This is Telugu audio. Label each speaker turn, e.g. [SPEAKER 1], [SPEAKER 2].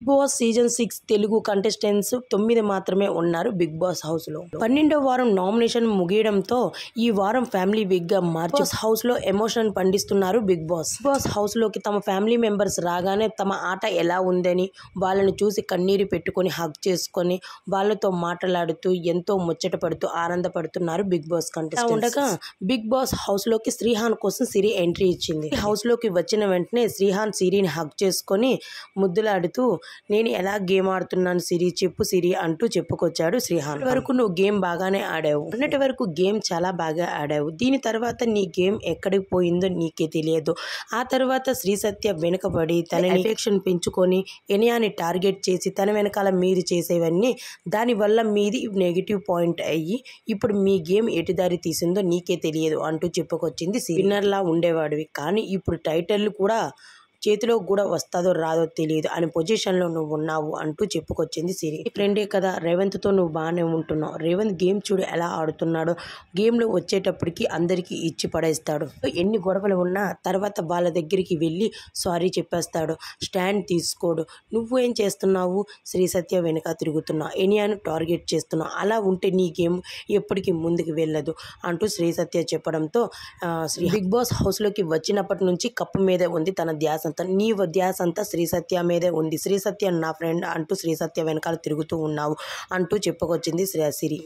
[SPEAKER 1] big Boss season six Telugu contestants తొమ్మిది మాత్రమే ఉన్నారు బిగ్ బాస్ హౌస్ లో పన్నెండో వారం నామినేషన్ ముగియడంతో ఈ వారం ఫ్యామిలీ వీక్ గా మార్చి హౌస్ లో ఎమోషన్ పండిస్తున్నారు Bigg Boss Bigg Boss house లోకి తమ ఫ్యామిలీ మెంబర్స్ రాగానే తమ ఆట ఎలా ఉందని వాళ్ళని చూసి కన్నీరు పెట్టుకొని హక్ చేసుకొని వాళ్ళతో మాట్లాడుతూ ఎంతో ముచ్చట పడుతూ ఆనందపడుతున్నారు బిగ్ బాస్ కంటెస్ట్ ఉండగా బిగ్ బాస్ హౌస్ లోకి శ్రీహాన్ కోసం సిరి ఎంట్రీ ఇచ్చింది హౌస్ లోకి వచ్చిన వెంటనే శ్రీహాన్ సిరిని హక్ చేసుకొని ముద్దులాడుతూ నేను ఎలా గేమ్ ఆడుతున్నాను సిరి చెప్పు సిరి అంటూ చెప్పుకొచ్చాడు శ్రీహాన్ వరకు నువ్వు గేమ్ బాగానే ఆడావు అన్నటి వరకు గేమ్ చాలా బాగా ఆడావు దీని తర్వాత నీ గేమ్ ఎక్కడికి పోయిందో నీకే తెలియదు ఆ తర్వాత శ్రీ సత్య వెనుకబడి తన ఇన్ఫెక్షన్ పెంచుకొని ఎనియాని టార్గెట్ చేసి తన వెనకాల మీరు చేసేవన్నీ దానివల్ల మీది నెగిటివ్ పాయింట్ అయ్యి ఇప్పుడు మీ గేమ్ ఎటు దారి తీసిందో నీకే తెలియదు అంటూ చెప్పుకొచ్చింది సిన్నర్లా ఉండేవాడివి కానీ ఇప్పుడు టైటిల్ కూడా చేతిలో కూడా వస్తాదో రాదో తెలియదు అని పొజిషన్లో నువ్వు ఉన్నావు అంటూ చెప్పుకొచ్చింది సిరి ఫ్రెండే కదా రేవంత్తో నువ్వు బాగానే ఉంటున్నావు రేవంత్ గేమ్ చూడు ఎలా ఆడుతున్నాడో గేమ్లో వచ్చేటప్పటికి అందరికీ ఇచ్చి పడేస్తాడు ఎన్ని గొడవలు ఉన్నా తర్వాత వాళ్ళ దగ్గరికి వెళ్ళి సారీ చెప్పేస్తాడు స్టాండ్ తీసుకోడు నువ్వు ఏం చేస్తున్నావు శ్రీ సత్య వెనుక తిరుగుతున్నావు ఎనియాను టార్గెట్ చేస్తున్నావు అలా ఉంటే నీ గేమ్ ఎప్పటికీ ముందుకు వెళ్ళదు అంటూ శ్రీ సత్య చెప్పడంతో శ్రీ బిగ్ బాస్ హౌస్లోకి వచ్చినప్పటి నుంచి కప్పు మీద ఉంది తన ధ్యాస అయిపోతాను నీ ధ్యాస అంతా శ్రీ సత్య మీదే ఉంది శ్రీ సత్య నా ఫ్రెండ్ అంటూ శ్రీ సత్య వెనకాల తిరుగుతూ ఉన్నావు అంటూ చెప్పుకొచ్చింది శ్రీ సిరి